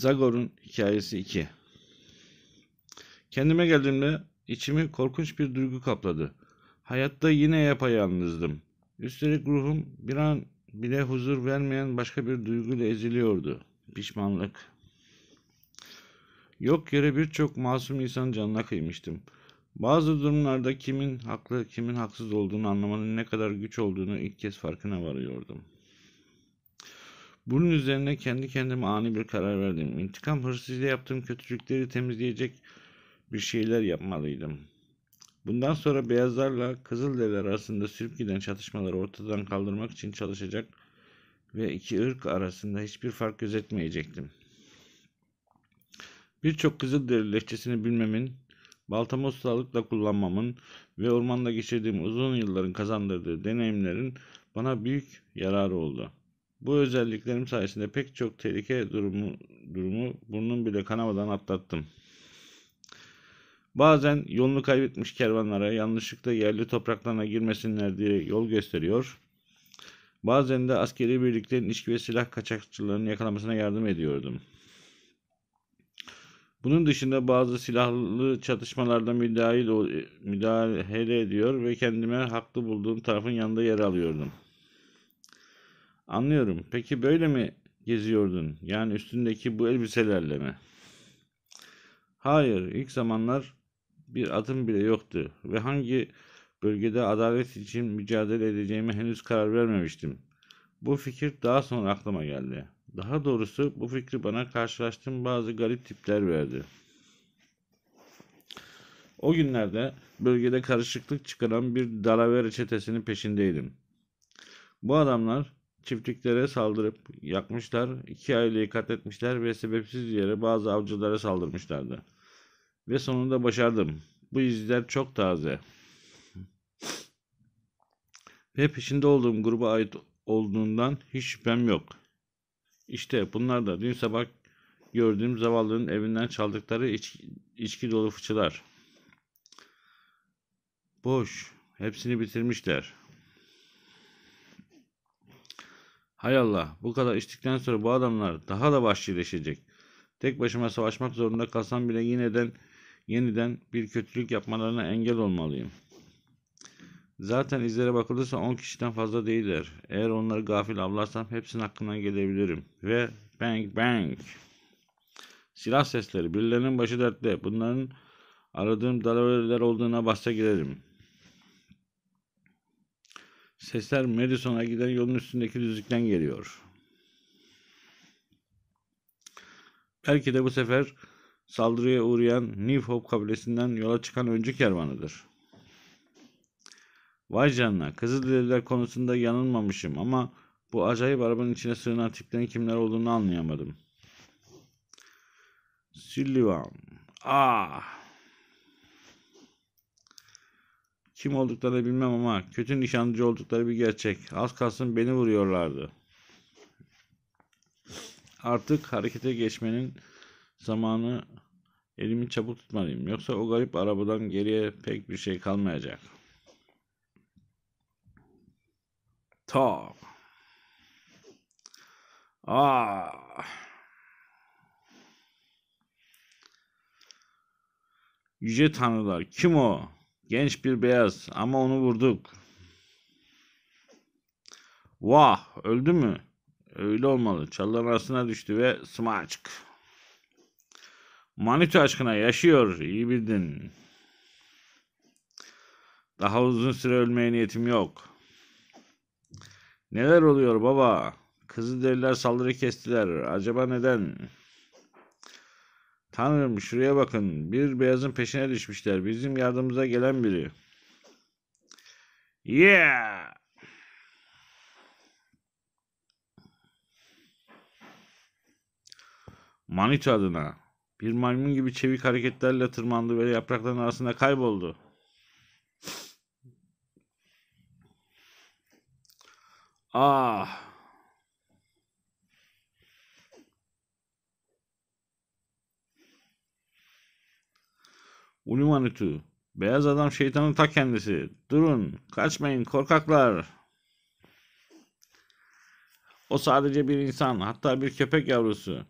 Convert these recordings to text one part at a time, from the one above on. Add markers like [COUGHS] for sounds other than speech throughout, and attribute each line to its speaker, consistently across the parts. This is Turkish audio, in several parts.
Speaker 1: Zagor'un hikayesi 2 Kendime geldiğimde içimi korkunç bir duygu kapladı. Hayatta yine yapayalnızdım. Üstelik ruhum bir an bile huzur vermeyen başka bir duyguyla eziliyordu. Pişmanlık. Yok yere birçok masum insan canına kıymıştım. Bazı durumlarda kimin haklı kimin haksız olduğunu anlamanın ne kadar güç olduğunu ilk kez farkına varıyordum.'' Bunun üzerine kendi kendime ani bir karar verdim. İntikam hırsıyla yaptığım kötülükleri temizleyecek bir şeyler yapmalıydım. Bundan sonra beyazlarla Kızılderililer arasında sürüp giden çatışmaları ortadan kaldırmak için çalışacak ve iki ırk arasında hiçbir fark gözetmeyecektim. Birçok Kızılderili lehçesini bilmemin, baltamı ustalıkla kullanmamın ve ormanda geçirdiğim uzun yılların kazandırdığı deneyimlerin bana büyük yararı oldu.'' Bu özelliklerim sayesinde pek çok tehlike durumu, durumu burnum bile kanamadan atlattım. Bazen yolunu kaybetmiş kervanlara yanlışlıkla yerli topraklarına girmesinler diye yol gösteriyor. Bazen de askeri birliklerin içki ve silah kaçakçılarının yakalamasına yardım ediyordum. Bunun dışında bazı silahlı çatışmalarda müdahale ediyor ve kendime haklı bulduğum tarafın yanında yer alıyordum. Anlıyorum. Peki böyle mi geziyordun? Yani üstündeki bu elbiselerle mi? Hayır, ilk zamanlar bir adım bile yoktu ve hangi bölgede adalet için mücadele edeceğimi henüz karar vermemiştim. Bu fikir daha sonra aklıma geldi. Daha doğrusu bu fikri bana karşılaştığım bazı garip tipler verdi. O günlerde bölgede karışıklık çıkaran bir dalavere çetesinin peşindeydim. Bu adamlar çiftliklere saldırıp yakmışlar, iki aileyi katletmişler ve sebepsiz yere bazı avcılara saldırmışlardı. Ve sonunda başardım. Bu izler çok taze. ve peşinde olduğum gruba ait olduğundan hiç şüphem yok. İşte bunlar da dün sabah gördüğüm zavallının evinden çaldıkları içki, içki dolu fıçılar. Boş. Hepsini bitirmişler. Hay Allah bu kadar içtikten sonra bu adamlar daha da vahşileşecek. Tek başıma savaşmak zorunda kalsam bile yeniden, yeniden bir kötülük yapmalarına engel olmalıyım. Zaten izlere bakılırsa 10 kişiden fazla değiller. Eğer onları gafil avlarsam hepsinin hakkından gelebilirim. Ve bang bang. Silah sesleri. Birilerinin başı dertte. Bunların aradığım dalavereler olduğuna bahse girerim.'' Sesler Madison'a giden yolun üstündeki düzlükten geliyor. Belki de bu sefer saldırıya uğrayan New Hope kabilesinden yola çıkan öncü kervanıdır. Vay canına, Kızılderililer konusunda yanılmamışım ama bu acayip arabanın içine sığınan tiplerin kimler olduğunu anlayamadım. Sullivan. Ah! Kim olduklarını bilmem ama kötü nişancı oldukları bir gerçek. Az kalsın beni vuruyorlardı. Artık harekete geçmenin zamanı elimi çabuk tutmalıyım. Yoksa o garip arabadan geriye pek bir şey kalmayacak. Ta. Ah. Yüce tanrılar kim o? Genç bir beyaz ama onu vurduk. Vah öldü mü? Öyle olmalı. Çalıların arasına düştü ve smaçk. Manitu aşkına yaşıyor. İyi bildin. Daha uzun süre ölmeye niyetim yok. Neler oluyor baba? Kızı deliler saldırı kestiler. Acaba neden? Tanrım şuraya bakın. Bir beyazın peşine düşmüşler. Bizim yardımımıza gelen biri. Yeah! Manita adına. Bir maymun gibi çevik hareketlerle tırmandı ve yaprakların arasında kayboldu. Ah! Ulumanutu. Beyaz adam şeytanın ta kendisi. Durun, kaçmayın korkaklar. O sadece bir insan, hatta bir köpek yavrusu.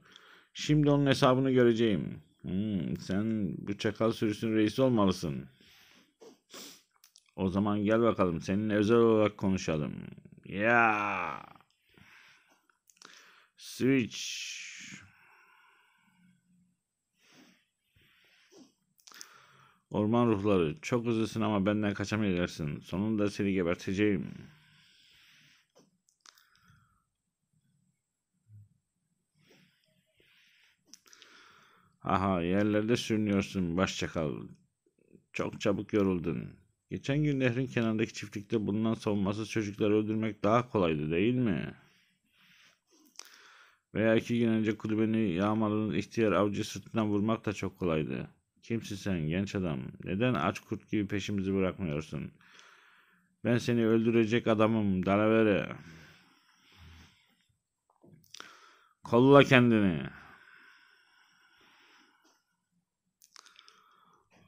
Speaker 1: Şimdi onun hesabını göreceğim. Hmm, sen bu çakal sürüsünün reisi olmalısın. O zaman gel bakalım, seninle özel olarak konuşalım. Ya. Yeah. Switch. Orman ruhları çok hızlısın ama benden kaçamayacaksın. Sonunda seni geberteceğim. Aha yerlerde sürünüyorsun başçakal. Çok çabuk yoruldun. Geçen gün nehrin kenarındaki çiftlikte bulunan savunmasız çocukları öldürmek daha kolaydı değil mi? Veya iki gün önce kulübeni yağmalanın ihtiyar avcı sırtından vurmak da çok kolaydı. Kimsin sen genç adam? Neden aç kurt gibi peşimizi bırakmıyorsun? Ben seni öldürecek adamım dalavere. Kolla kendini.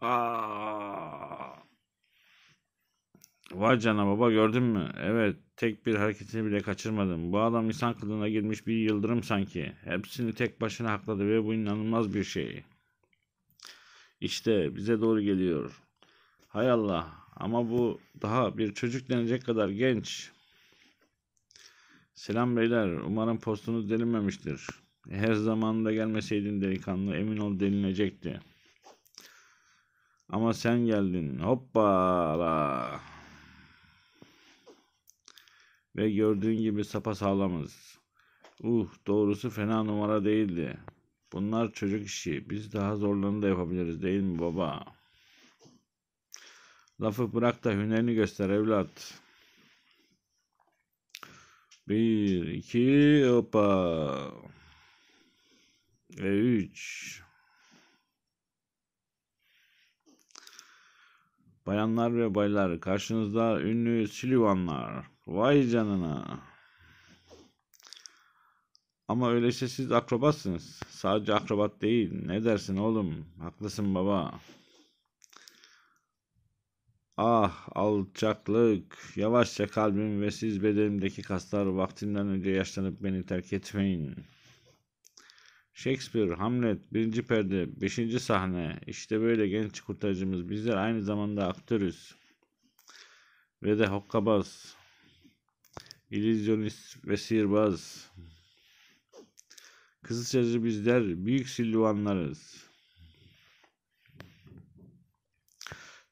Speaker 1: Aa. Vay cana baba gördün mü? Evet tek bir hareketini bile kaçırmadım. Bu adam insan kılığına girmiş bir yıldırım sanki. Hepsini tek başına hakladı ve bu inanılmaz bir şey. İşte bize doğru geliyor. Hay Allah ama bu daha bir çocuk denecek kadar genç. Selam beyler umarım postunuz delinmemiştir. Her zamanında gelmeseydin delikanlı emin ol delinecekti. Ama sen geldin hoppala. Ve gördüğün gibi sapa sağlamız. Uh doğrusu fena numara değildi. Bunlar çocuk işi. Biz daha zorlarını da yapabiliriz değil mi baba? Lafı bırak da hünerini göster evlat. Bir, iki, hoppa. Ve üç. Bayanlar ve baylar karşınızda ünlü Silvanlar. Vay canına. Ama öyleyse siz akrobatsınız. Sadece akrobat değil. Ne dersin oğlum? Haklısın baba. Ah alçaklık. Yavaşça kalbim ve siz bedenimdeki kaslar vaktinden önce yaşlanıp beni terk etmeyin. Shakespeare, Hamlet, birinci perde, beşinci sahne. İşte böyle genç kurtarıcımız. Bizler aynı zamanda aktörüz. Ve de hokkabaz, illüzyonist ve sihirbaz. Kısacası bizler büyük Silvanlarız.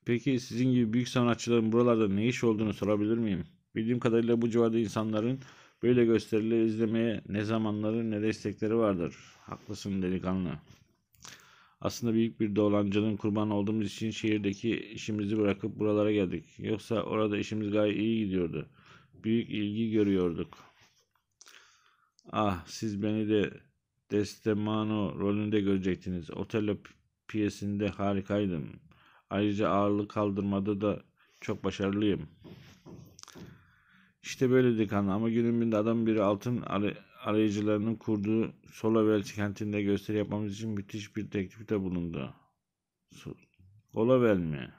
Speaker 1: Peki sizin gibi büyük sanatçıların buralarda ne iş olduğunu sorabilir miyim? Bildiğim kadarıyla bu civarda insanların böyle gösterileri izlemeye ne zamanları ne destekleri vardır. Haklısın delikanlı. Aslında büyük bir dolancının kurban olduğumuz için şehirdeki işimizi bırakıp buralara geldik. Yoksa orada işimiz gayet iyi gidiyordu. Büyük ilgi görüyorduk. Ah siz beni de Destemano rolünde görecektiniz. Otello piyesinde harikaydım. Ayrıca ağırlık kaldırmada da çok başarılıyım. İşte böyle delikanlı ama günün adam biri altın ar- arayıcılarının kurduğu Solavel kentinde gösteri yapmamız için müthiş bir teklifte bulundu. Solavel mi?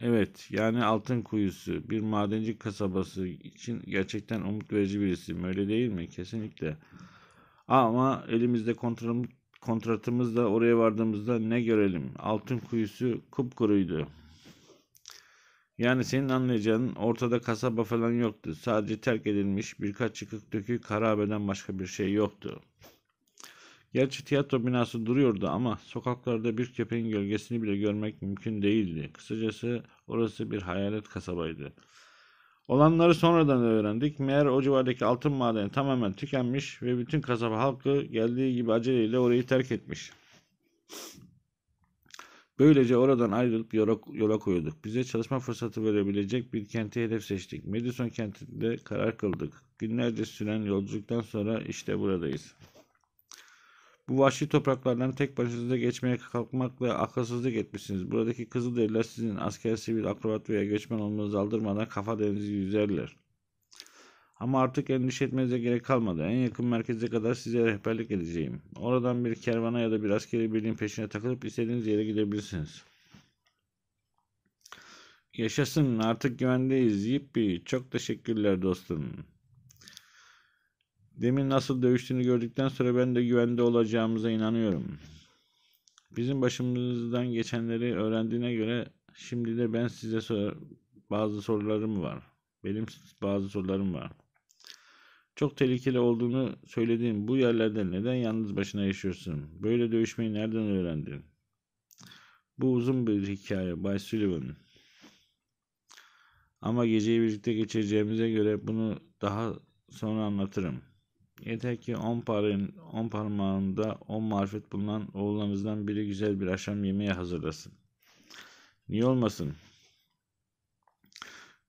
Speaker 1: Evet yani altın kuyusu bir madenci kasabası için gerçekten umut verici bir isim öyle değil mi? Kesinlikle. Ama elimizde kontratımız, kontratımızla oraya vardığımızda ne görelim? Altın kuyusu kupkuruydu. Yani senin anlayacağın ortada kasaba falan yoktu. Sadece terk edilmiş birkaç çıkık dökük karabeden başka bir şey yoktu. Gerçi tiyatro binası duruyordu ama sokaklarda bir köpeğin gölgesini bile görmek mümkün değildi. Kısacası orası bir hayalet kasabaydı. Olanları sonradan öğrendik. Meğer o civardaki altın madeni tamamen tükenmiş ve bütün kasaba halkı geldiği gibi aceleyle orayı terk etmiş. Böylece oradan ayrılıp yola, yola koyulduk. Bize çalışma fırsatı verebilecek bir kenti hedef seçtik. Madison kentinde karar kıldık. Günlerce süren yolculuktan sonra işte buradayız. Bu vahşi topraklardan tek başınıza geçmeye kalkmakla akılsızlık etmişsiniz. Buradaki kızıl Kızılderililer sizin asker, sivil, akrobat veya göçmen olmanızı aldırmadan kafa denizi yüzerler. Ama artık endişe etmenize gerek kalmadı. En yakın merkeze kadar size rehberlik edeceğim. Oradan bir kervana ya da bir askeri birliğin peşine takılıp istediğiniz yere gidebilirsiniz. Yaşasın artık güvendeyiz. Yippi çok teşekkürler dostum. Demin nasıl dövüştüğünü gördükten sonra ben de güvende olacağımıza inanıyorum. Bizim başımızdan geçenleri öğrendiğine göre şimdi de ben size sor bazı sorularım var. Benim bazı sorularım var. Çok tehlikeli olduğunu söylediğim bu yerlerde neden yalnız başına yaşıyorsun? Böyle dövüşmeyi nereden öğrendin? Bu uzun bir hikaye Bay Sullivan. Ama geceyi birlikte geçireceğimize göre bunu daha sonra anlatırım. Yeter ki 10 parın, on parmağında 10 marifet bulunan oğullarınızdan biri güzel bir akşam yemeği hazırlasın. Niye olmasın?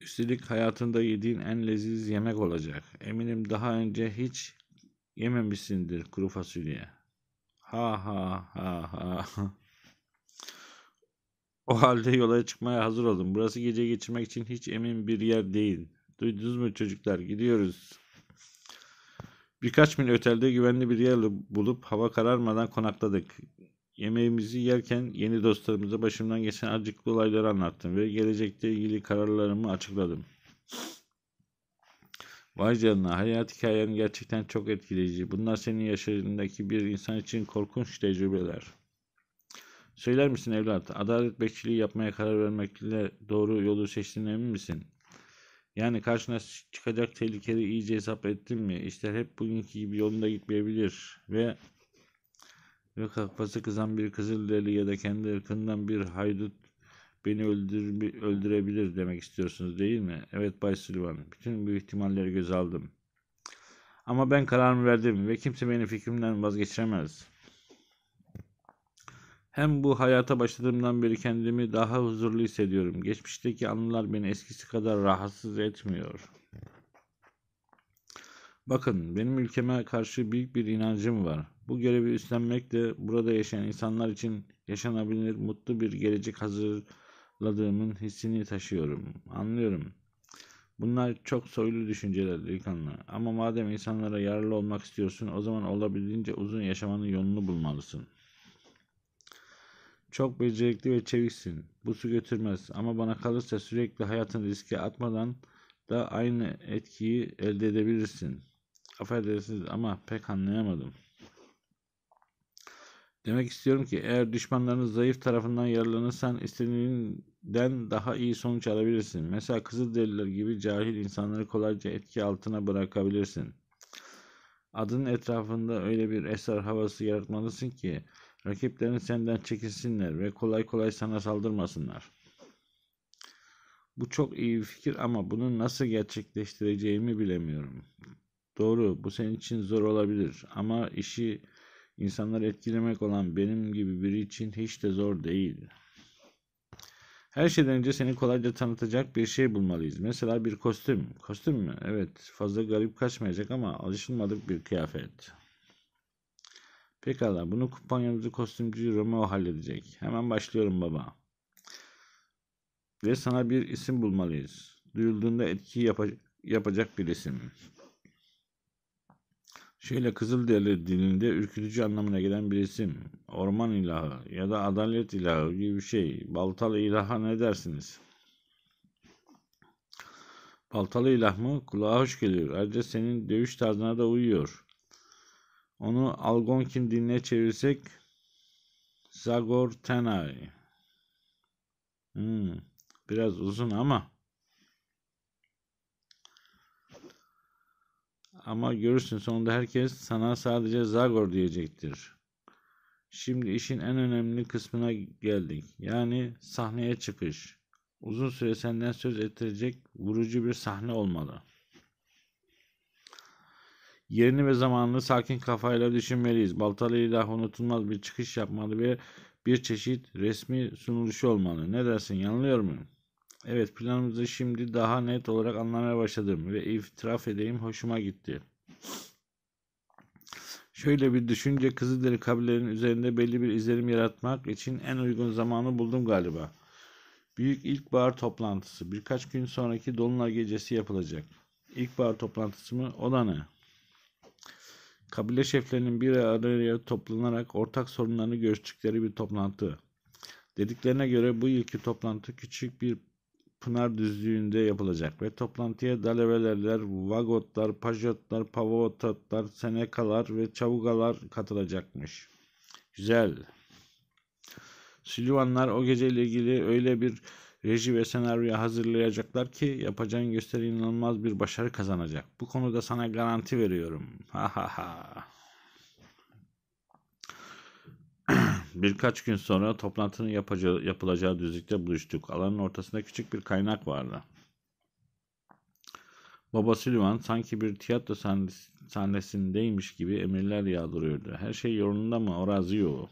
Speaker 1: Üstelik hayatında yediğin en leziz yemek olacak. Eminim daha önce hiç yememişsindir kuru fasulye. Ha ha ha ha. O halde yola çıkmaya hazır olun. Burası gece geçirmek için hiç emin bir yer değil. Duydunuz mu çocuklar? Gidiyoruz. Birkaç mil ötelde güvenli bir yer bulup hava kararmadan konakladık. Yemeğimizi yerken yeni dostlarımıza başımdan geçen acıklı olayları anlattım ve gelecekte ilgili kararlarımı açıkladım. Vay canına hayat hikayen gerçekten çok etkileyici. Bunlar senin yaşındaki bir insan için korkunç tecrübeler. Söyler misin evlat? Adalet bekçiliği yapmaya karar vermekle doğru yolu seçtiğine emin misin? Yani karşına çıkacak tehlikeleri iyice hesap ettin mi? İşler hep bugünkü gibi yolunda gitmeyebilir ve ve kafası kızan bir Kızılderili ya da kendi ırkından bir haydut beni öldür, öldürebilir demek istiyorsunuz değil mi? Evet Bay Sullivan, bütün bu ihtimalleri göz aldım. Ama ben kararımı verdim ve kimse benim fikrimden vazgeçiremez.'' Hem bu hayata başladığımdan beri kendimi daha huzurlu hissediyorum. Geçmişteki anılar beni eskisi kadar rahatsız etmiyor. Bakın benim ülkeme karşı büyük bir inancım var. Bu görevi üstlenmek de burada yaşayan insanlar için yaşanabilir mutlu bir gelecek hazırladığımın hissini taşıyorum. Anlıyorum. Bunlar çok soylu düşünceler delikanlı. Ama madem insanlara yararlı olmak istiyorsun o zaman olabildiğince uzun yaşamanın yolunu bulmalısın.'' Çok becerikli ve çeviksin. Bu su götürmez ama bana kalırsa sürekli hayatını riske atmadan da aynı etkiyi elde edebilirsin. Affedersiniz ama pek anlayamadım. Demek istiyorum ki eğer düşmanlarının zayıf tarafından yararlanırsan istediğinden daha iyi sonuç alabilirsin. Mesela Kızılderililer gibi cahil insanları kolayca etki altına bırakabilirsin. Adın etrafında öyle bir eser havası yaratmalısın ki Rakiplerin senden çekilsinler ve kolay kolay sana saldırmasınlar. Bu çok iyi bir fikir ama bunu nasıl gerçekleştireceğimi bilemiyorum. Doğru, bu senin için zor olabilir ama işi insanları etkilemek olan benim gibi biri için hiç de zor değil. Her şeyden önce seni kolayca tanıtacak bir şey bulmalıyız. Mesela bir kostüm. Kostüm mü? Evet, fazla garip kaçmayacak ama alışılmadık bir kıyafet. Pekala bunu kumpanyamızı kostümcü Romeo halledecek. Hemen başlıyorum baba. Ve sana bir isim bulmalıyız. Duyulduğunda etki yapa yapacak bir isim. Şöyle Kızılderili dilinde ürkütücü anlamına gelen bir isim. Orman ilahı ya da adalet ilahı gibi bir şey. Baltalı ilaha ne dersiniz? Baltalı ilah mı? Kulağa hoş geliyor. Ayrıca senin dövüş tarzına da uyuyor. Onu Algonkin diline çevirsek Zagortenay. Hmm, biraz uzun ama ama görürsün sonunda herkes sana sadece Zagor diyecektir. Şimdi işin en önemli kısmına geldik. Yani sahneye çıkış. Uzun süre senden söz ettirecek vurucu bir sahne olmalı. Yerini ve zamanını sakin kafayla düşünmeliyiz. Baltalı ilah unutulmaz bir çıkış yapmalı ve bir çeşit resmi sunuluşu olmalı. Ne dersin yanılıyor muyum? Evet planımızı şimdi daha net olarak anlamaya başladım ve itiraf edeyim hoşuma gitti. Şöyle bir düşünce Kızılderili kabilenin üzerinde belli bir izlenim yaratmak için en uygun zamanı buldum galiba. Büyük ilkbahar toplantısı birkaç gün sonraki dolunay gecesi yapılacak. İlkbahar toplantısı mı? O da ne? Kabile şeflerinin bir araya toplanarak ortak sorunlarını görüştükleri bir toplantı. Dediklerine göre bu yılki toplantı küçük bir Pınar düzlüğünde yapılacak ve toplantıya dalevelerler, vagotlar, pajotlar, pavotatlar, senekalar ve çavugalar katılacakmış. Güzel. Süleymanlar o geceyle ilgili öyle bir Reji ve senaryoyu hazırlayacaklar ki yapacağın gösteri inanılmaz bir başarı kazanacak. Bu konuda sana garanti veriyorum. Ha ha ha. [CLEARS THROAT] Birkaç gün sonra toplantının yapacağı, yapılacağı düzlükte buluştuk. Alanın ortasında küçük bir kaynak vardı. Baba Süleyman sanki bir tiyatro sahnesindeymiş gibi emirler yağdırıyordu. Her şey yolunda mı Orası Orazio?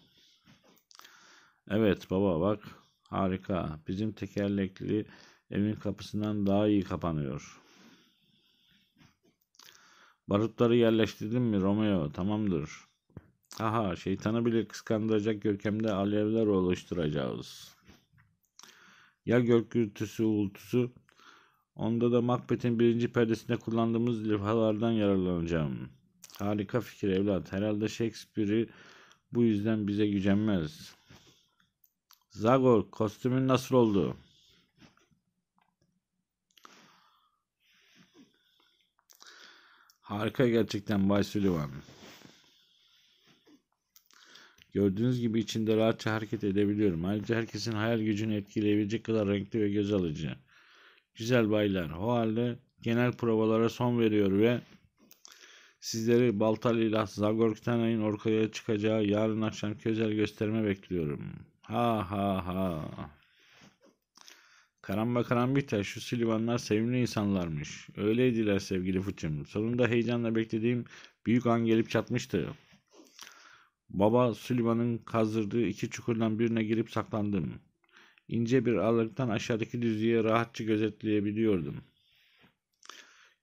Speaker 1: Evet baba bak Harika. Bizim tekerlekli evin kapısından daha iyi kapanıyor. Barutları yerleştirdin mi Romeo? Tamamdır. Aha şeytanı bile kıskandıracak görkemde alevler oluşturacağız. Ya gökyüzü gürültüsü uğultusu? Onda da Macbeth'in birinci perdesinde kullandığımız levhalardan yararlanacağım. Harika fikir evlat. Herhalde Shakespeare'i bu yüzden bize gücenmez.'' Zagor kostümün nasıl oldu? Harika gerçekten Bay Sullivan. Gördüğünüz gibi içinde rahatça hareket edebiliyorum. Ayrıca herkesin hayal gücünü etkileyebilecek kadar renkli ve göz alıcı. Güzel baylar. O halde genel provalara son veriyor ve sizleri Baltal ile Zagork'tan ayın orkaya çıkacağı yarın akşam özel gösterime bekliyorum. Ha ha ha. Karamba karambita şu Silivanlar sevimli insanlarmış. Öyleydiler sevgili fıçım. Sonunda heyecanla beklediğim büyük an gelip çatmıştı. Baba Süleyman'ın kazdırdığı iki çukurdan birine girip saklandım. İnce bir aralıktan aşağıdaki düzlüğe rahatça gözetleyebiliyordum.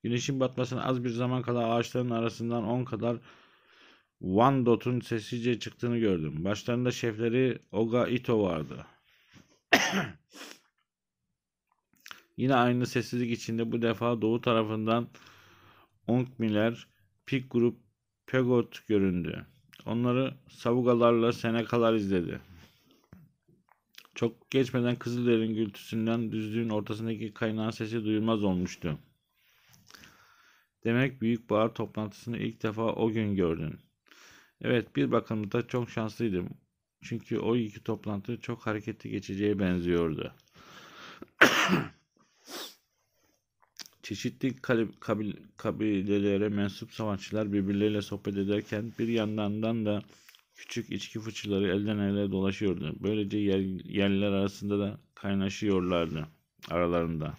Speaker 1: Güneşin batmasına az bir zaman kala ağaçların arasından on kadar One Dot'un sessizce çıktığını gördüm. Başlarında şefleri Oga Ito vardı. [CLEARS THROAT] Yine aynı sessizlik içinde bu defa doğu tarafından Onk Miller, Pik Grup, Pegot göründü. Onları savugalarla senekalar izledi. Çok geçmeden Kızılder'in gültüsünden düzlüğün ortasındaki kaynağın sesi duyulmaz olmuştu. Demek büyük bağır toplantısını ilk defa o gün gördün. Evet bir bakımda çok şanslıydım. Çünkü o iki toplantı çok hareketli geçeceğe benziyordu. [COUGHS] Çeşitli kabil kabilelere mensup savaşçılar birbirleriyle sohbet ederken bir yandan da küçük içki fıçıları elden ele dolaşıyordu. Böylece yer, yerliler arasında da kaynaşıyorlardı aralarında.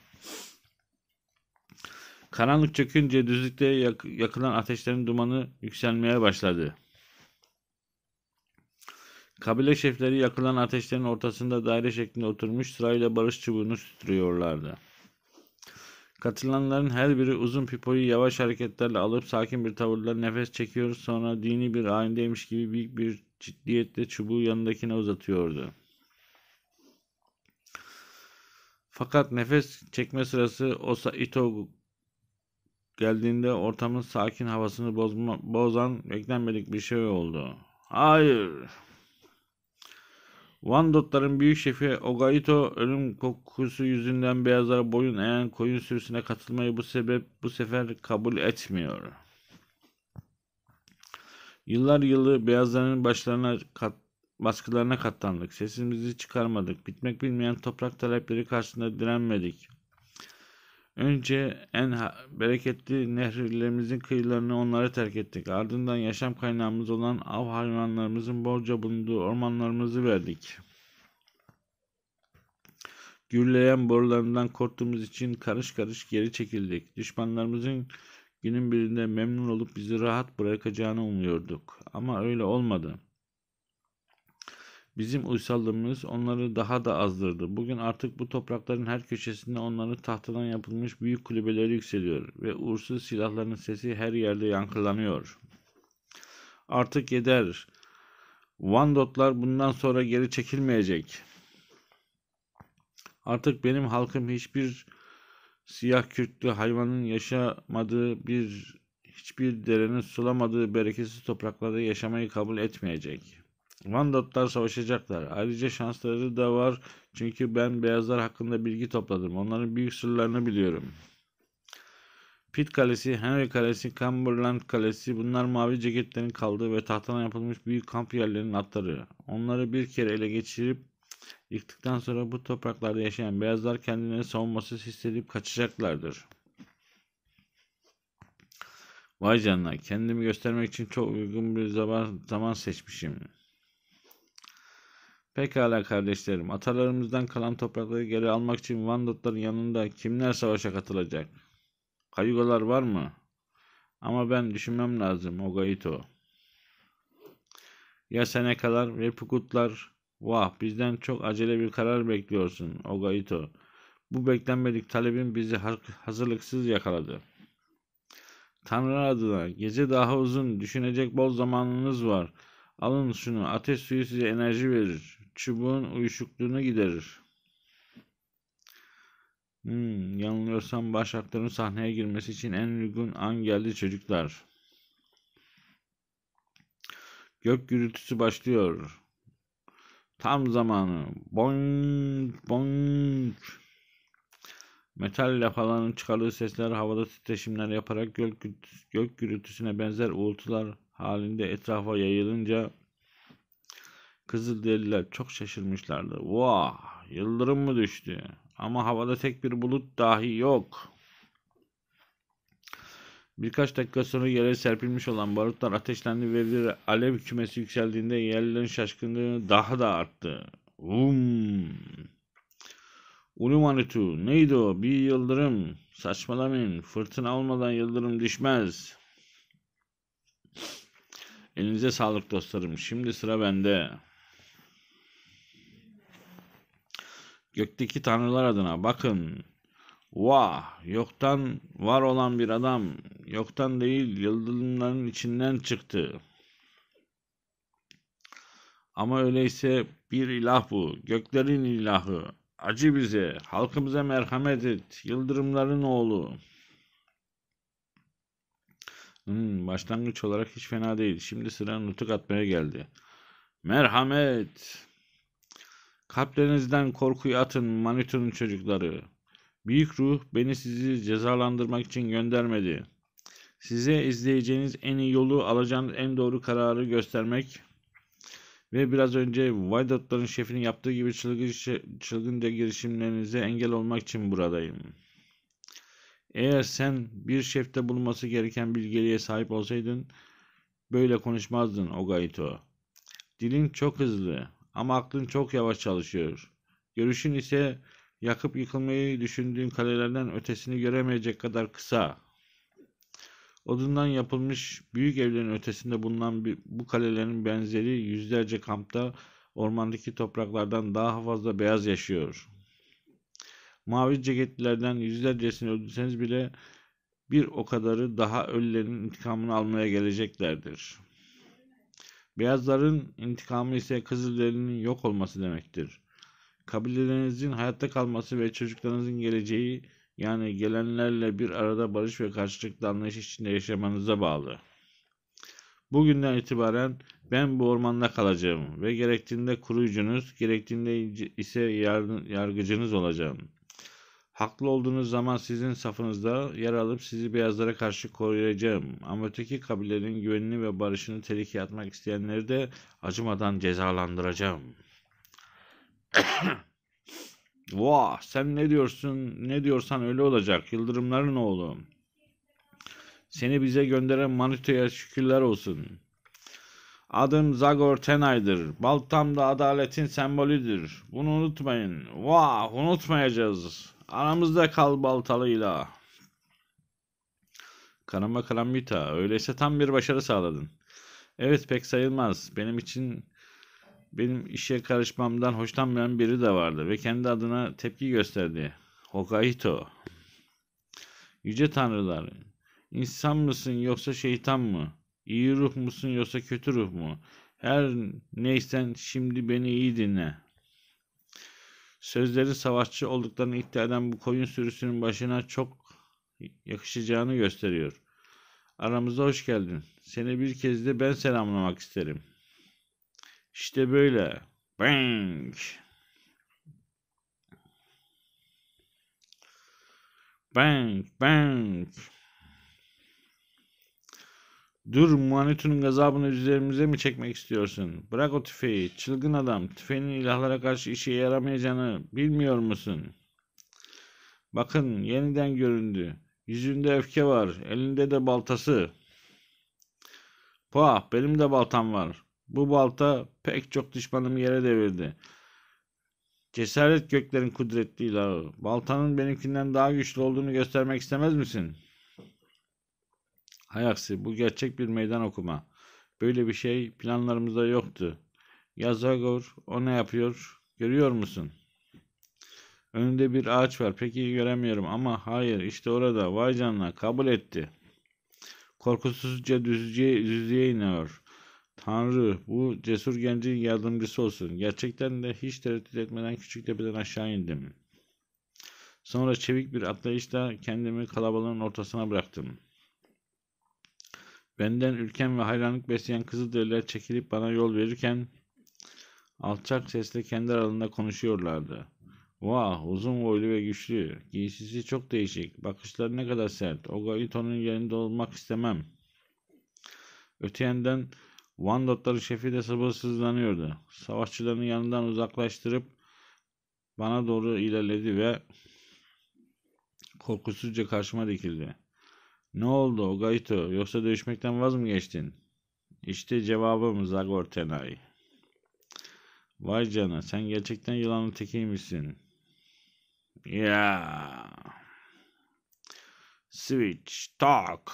Speaker 1: Karanlık çökünce düzlükte yak, yakılan ateşlerin dumanı yükselmeye başladı. Kabile şefleri yakılan ateşlerin ortasında daire şeklinde oturmuş sırayla barış çubuğunu sütürüyorlardı. Katılanların her biri uzun pipoyu yavaş hareketlerle alıp sakin bir tavırla nefes çekiyor sonra dini bir ayindeymiş gibi büyük bir ciddiyetle çubuğu yanındakine uzatıyordu. Fakat nefes çekme sırası Osa Ito geldiğinde ortamın sakin havasını bozma, bozan beklenmedik bir şey oldu. Hayır. Vandotların büyük şefi Ogaito ölüm kokusu yüzünden beyazlara boyun eğen koyun sürüsüne katılmayı bu sebep bu sefer kabul etmiyor. Yıllar yılı beyazların başlarına kat, baskılarına katlandık. Sesimizi çıkarmadık. Bitmek bilmeyen toprak talepleri karşısında direnmedik. Önce en bereketli nehirlerimizin kıyılarını onlara terk ettik. Ardından yaşam kaynağımız olan av hayvanlarımızın bolca bulunduğu ormanlarımızı verdik. Gürleyen borularından korktuğumuz için karış karış geri çekildik. Düşmanlarımızın günün birinde memnun olup bizi rahat bırakacağını umuyorduk. Ama öyle olmadı. Bizim uysallığımız onları daha da azdırdı. Bugün artık bu toprakların her köşesinde onların tahtadan yapılmış büyük kulübeleri yükseliyor ve uğursuz silahların sesi her yerde yankılanıyor. Artık yeter. Vandotlar bundan sonra geri çekilmeyecek. Artık benim halkım hiçbir siyah kürklü hayvanın yaşamadığı bir hiçbir derenin sulamadığı bereketsiz topraklarda yaşamayı kabul etmeyecek.'' Mandatlar savaşacaklar. Ayrıca şansları da var. Çünkü ben beyazlar hakkında bilgi topladım. Onların büyük sırlarını biliyorum. Pit Kalesi, Henry Kalesi, Cumberland Kalesi bunlar mavi ceketlerin kaldığı ve tahtadan yapılmış büyük kamp yerlerinin atları. Onları bir kere ele geçirip yıktıktan sonra bu topraklarda yaşayan beyazlar kendilerini savunmasız hissedip kaçacaklardır. Vay canına kendimi göstermek için çok uygun bir zaman, zaman seçmişim. Pekala kardeşlerim, atalarımızdan kalan toprakları geri almak için Vandotların yanında kimler savaşa katılacak? Kayugalar var mı? Ama ben düşünmem lazım Ogaito. Ya Senekalar ve Pukutlar? Vah bizden çok acele bir karar bekliyorsun Ogaito. Bu beklenmedik talebin bizi hazırlıksız yakaladı. Tanrı adına gece daha uzun düşünecek bol zamanınız var. Alın şunu ateş suyu size enerji verir çubuğun uyuşukluğunu giderir. Hmm, yanılıyorsam baş sahneye girmesi için en uygun an geldi çocuklar. Gök gürültüsü başlıyor. Tam zamanı. Boing boing. Metal lafaların çıkardığı sesler havada titreşimler yaparak gök, gök gürültüsüne benzer uğultular halinde etrafa yayılınca Kızılderililer çok şaşırmışlardı. Vah yıldırım mı düştü? Ama havada tek bir bulut dahi yok. Birkaç dakika sonra yere serpilmiş olan barutlar ateşlendi ve bir alev kümesi yükseldiğinde yerlilerin şaşkınlığı daha da arttı. Vum! Ulumanitu neydi o? Bir yıldırım. Saçmalamayın. Fırtına olmadan yıldırım düşmez. Elinize sağlık dostlarım. Şimdi sıra bende. Gökteki tanrılar adına bakın. Vah! Yoktan var olan bir adam, yoktan değil yıldızların içinden çıktı. Ama öyleyse bir ilah bu, göklerin ilahı. Acı bize, halkımıza merhamet et, yıldırımların oğlu. Hmm, başlangıç olarak hiç fena değil. Şimdi sıra nutuk atmaya geldi. Merhamet! Kalplerinizden korkuyu atın Manitun'un çocukları. Büyük ruh beni sizi cezalandırmak için göndermedi. Size izleyeceğiniz en iyi yolu alacağınız en doğru kararı göstermek ve biraz önce Wildotların şefinin yaptığı gibi çılgın, çılgınca girişimlerinize engel olmak için buradayım. Eğer sen bir şefte bulunması gereken bilgeliğe sahip olsaydın böyle konuşmazdın Ogaito. Dilin çok hızlı. Ama aklın çok yavaş çalışıyor. Görüşün ise yakıp yıkılmayı düşündüğün kalelerden ötesini göremeyecek kadar kısa. Odundan yapılmış büyük evlerin ötesinde bulunan bir, bu kalelerin benzeri yüzlerce kampta ormandaki topraklardan daha fazla beyaz yaşıyor. Mavi ceketlilerden yüzlercesini öldürseniz bile bir o kadarı daha ölülerin intikamını almaya geleceklerdir. Beyazların intikamı ise Kızılderililerin yok olması demektir. Kabilelerinizin hayatta kalması ve çocuklarınızın geleceği yani gelenlerle bir arada barış ve karşılıklı anlayış içinde yaşamanıza bağlı. Bugünden itibaren ben bu ormanda kalacağım ve gerektiğinde kuruyucunuz, gerektiğinde ise yargıcınız olacağım.'' Haklı olduğunuz zaman sizin safınızda yer alıp sizi beyazlara karşı koruyacağım. Ama öteki kabilelerin güvenini ve barışını tehlikeye atmak isteyenleri de acımadan cezalandıracağım. [COUGHS] Vah sen ne diyorsun ne diyorsan öyle olacak yıldırımların oğlu. Seni bize gönderen Manito'ya şükürler olsun. Adım Zagor Tenay'dır. Baltam da adaletin sembolüdür. Bunu unutmayın. Vah unutmayacağız. Aramızda kal baltalıyla. Karamba karambita. Öyleyse tam bir başarı sağladın. Evet pek sayılmaz. Benim için benim işe karışmamdan hoşlanmayan biri de vardı ve kendi adına tepki gösterdi. Hokaito. Yüce tanrılar. İnsan mısın yoksa şeytan mı? İyi ruh musun yoksa kötü ruh mu? Her neysen şimdi beni iyi dinle. Sözleri savaşçı olduklarını iddia eden bu koyun sürüsünün başına çok yakışacağını gösteriyor. Aramıza hoş geldin. Seni bir kez de ben selamlamak isterim. İşte böyle. Bang! Bang! Bang! Dur Manitun'un gazabını üzerimize mi çekmek istiyorsun? Bırak o tüfeği. Çılgın adam. Tüfeğin ilahlara karşı işe yaramayacağını bilmiyor musun? Bakın yeniden göründü. Yüzünde öfke var. Elinde de baltası. Pah benim de baltam var. Bu balta pek çok düşmanımı yere devirdi. Cesaret göklerin kudretli ilahı. Baltanın benimkinden daha güçlü olduğunu göstermek istemez misin?'' Hay bu gerçek bir meydan okuma. Böyle bir şey planlarımızda yoktu. Yazagor, Zagor o ne yapıyor? Görüyor musun? Önünde bir ağaç var. Peki göremiyorum ama hayır işte orada. Vay canına kabul etti. Korkusuzca düzlüğe, düzlüğe iniyor. Tanrı bu cesur gencin yardımcısı olsun. Gerçekten de hiç tereddüt etmeden küçük tepeden aşağı indim. Sonra çevik bir atlayışla kendimi kalabalığın ortasına bıraktım. Benden ülkem ve hayranlık besleyen Kızılderililer çekilip bana yol verirken alçak sesle kendi aralarında konuşuyorlardı. Vah uzun boylu ve güçlü. Giysisi çok değişik. Bakışları ne kadar sert. O Ogaito'nun yerinde olmak istemem. Öte yandan Vandotların şefi de sabırsızlanıyordu. Savaşçılarını yanından uzaklaştırıp bana doğru ilerledi ve korkusuzca karşıma dikildi. Ne oldu Ogaito? Yoksa dövüşmekten vaz mı geçtin? İşte cevabım Zagor Tenay. Vay cana sen gerçekten yılanın tekiymişsin. Ya. Yeah. Switch talk.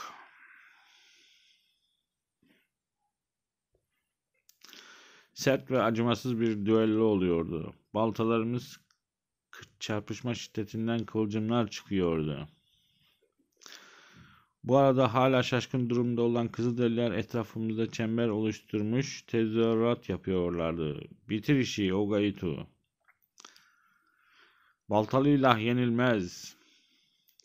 Speaker 1: Sert ve acımasız bir düello oluyordu. Baltalarımız çarpışma şiddetinden kıvılcımlar çıkıyordu. Bu arada hala şaşkın durumda olan Kızılderililer etrafımızda çember oluşturmuş tezahürat yapıyorlardı. Bitir işi Ogaitu. Baltalı ilah yenilmez.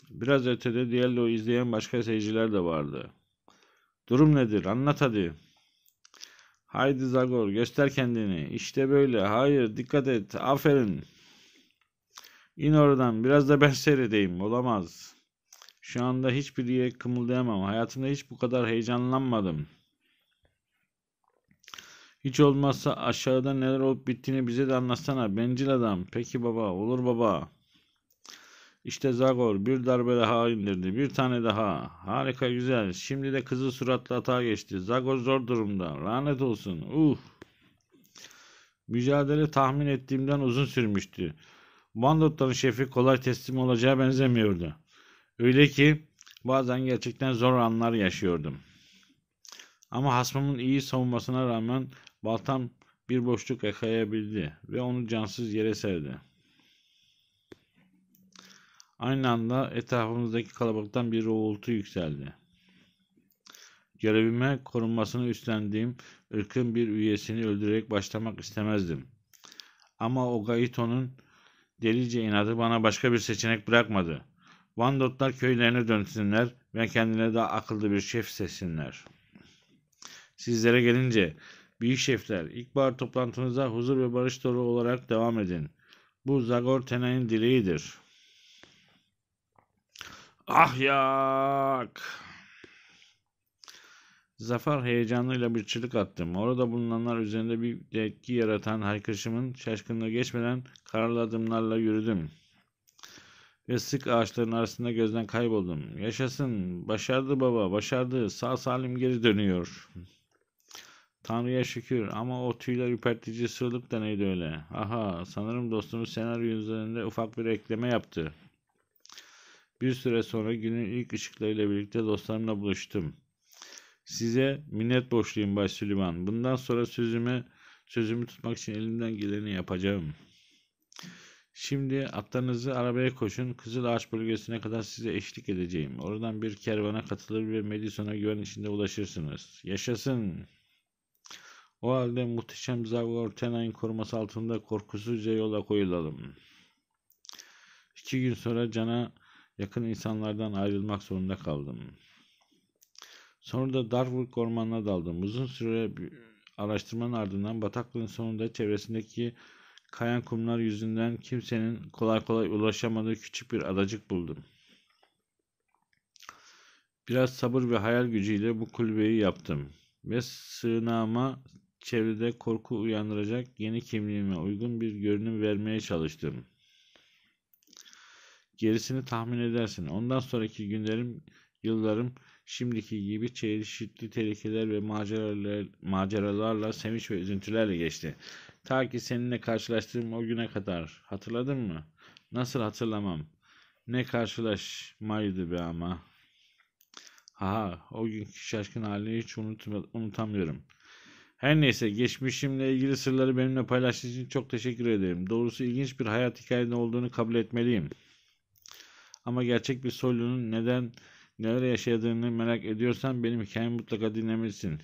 Speaker 1: Biraz ötede Diallo'yu izleyen başka seyirciler de vardı. Durum nedir? Anlat hadi. Haydi Zagor göster kendini. İşte böyle. Hayır dikkat et. Aferin. İn oradan. Biraz da ben seyredeyim. Olamaz.'' Şu anda hiçbir diye kımıldayamam. Hayatımda hiç bu kadar heyecanlanmadım. Hiç olmazsa aşağıda neler olup bittiğini bize de anlatsana. Bencil adam. Peki baba. Olur baba. İşte Zagor bir darbe daha indirdi. Bir tane daha. Harika güzel. Şimdi de kızı suratlı hata geçti. Zagor zor durumda. Lanet olsun. Uh. Mücadele tahmin ettiğimden uzun sürmüştü. Bandotların şefi kolay teslim olacağı benzemiyordu. Öyle ki bazen gerçekten zor anlar yaşıyordum. Ama hasmımın iyi savunmasına rağmen baltam bir boşluk yakalayabildi ve onu cansız yere serdi. Aynı anda etrafımızdaki kalabalıktan bir uğultu yükseldi. Görevime korunmasını üstlendiğim ırkın bir üyesini öldürerek başlamak istemezdim. Ama o Gaito'nun delice inadı bana başka bir seçenek bırakmadı.'' Vandotlar köylerine dönsünler ve kendine daha akıllı bir şef seçsinler. Sizlere gelince büyük şefler ilkbahar toplantınıza huzur ve barış dolu olarak devam edin. Bu Zagor Tenay'ın dileğidir. Ahyak! Zafer heyecanıyla bir çığlık attım. Orada bulunanlar üzerinde bir etki yaratan haykırışımın şaşkınlığı geçmeden kararlı adımlarla yürüdüm ve sık ağaçların arasında gözden kayboldum. Yaşasın, başardı baba, başardı, sağ salim geri dönüyor. Tanrı'ya şükür ama o tüyler ürpertici sığlık da neydi öyle? Aha, sanırım dostumuz senaryo üzerinde ufak bir ekleme yaptı. Bir süre sonra günün ilk ışıklarıyla birlikte dostlarımla buluştum. Size minnet borçluyum Bay Süleyman. Bundan sonra sözümü sözümü tutmak için elimden geleni yapacağım. Şimdi atlarınızı arabaya koşun. Kızıl Ağaç bölgesine kadar size eşlik edeceğim. Oradan bir kervana katılır ve Madison'a güven içinde ulaşırsınız. Yaşasın. O halde muhteşem Zavgor Tenay'ın koruması altında korkusuzca yola koyulalım. İki gün sonra cana yakın insanlardan ayrılmak zorunda kaldım. Sonra da Darwood ormanına daldım. Uzun süre araştırmanın ardından bataklığın sonunda çevresindeki Kayan kumlar yüzünden kimsenin kolay kolay ulaşamadığı küçük bir adacık buldum. Biraz sabır ve hayal gücüyle bu kulübeyi yaptım ve sığınağıma çevrede korku uyandıracak yeni kimliğime uygun bir görünüm vermeye çalıştım. Gerisini tahmin edersin. Ondan sonraki günlerim, yıllarım şimdiki gibi çeşitli tehlikeler ve maceralar, maceralarla, sevinç ve üzüntülerle geçti. Ta ki seninle karşılaştığım o güne kadar. Hatırladın mı? Nasıl hatırlamam? Ne karşılaşmaydı be ama. Ha, o günkü şaşkın halini hiç unutma, unutamıyorum. Her neyse geçmişimle ilgili sırları benimle paylaştığın için çok teşekkür ederim. Doğrusu ilginç bir hayat hikayesi olduğunu kabul etmeliyim. Ama gerçek bir soylunun neden neler yaşadığını merak ediyorsan benim hikayemi mutlaka dinlemelisin.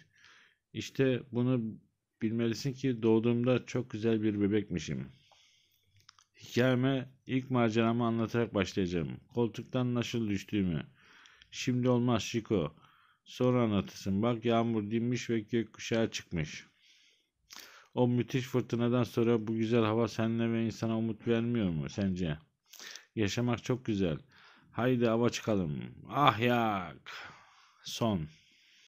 Speaker 1: İşte bunu bilmelisin ki doğduğumda çok güzel bir bebekmişim. Hikayeme ilk maceramı anlatarak başlayacağım. Koltuktan nasıl düştüğümü. Şimdi olmaz Şiko. Sonra anlatırsın. Bak yağmur dinmiş ve gökkuşağı çıkmış. O müthiş fırtınadan sonra bu güzel hava senle ve insana umut vermiyor mu sence? Yaşamak çok güzel. Haydi ava çıkalım. Ah yak. Son.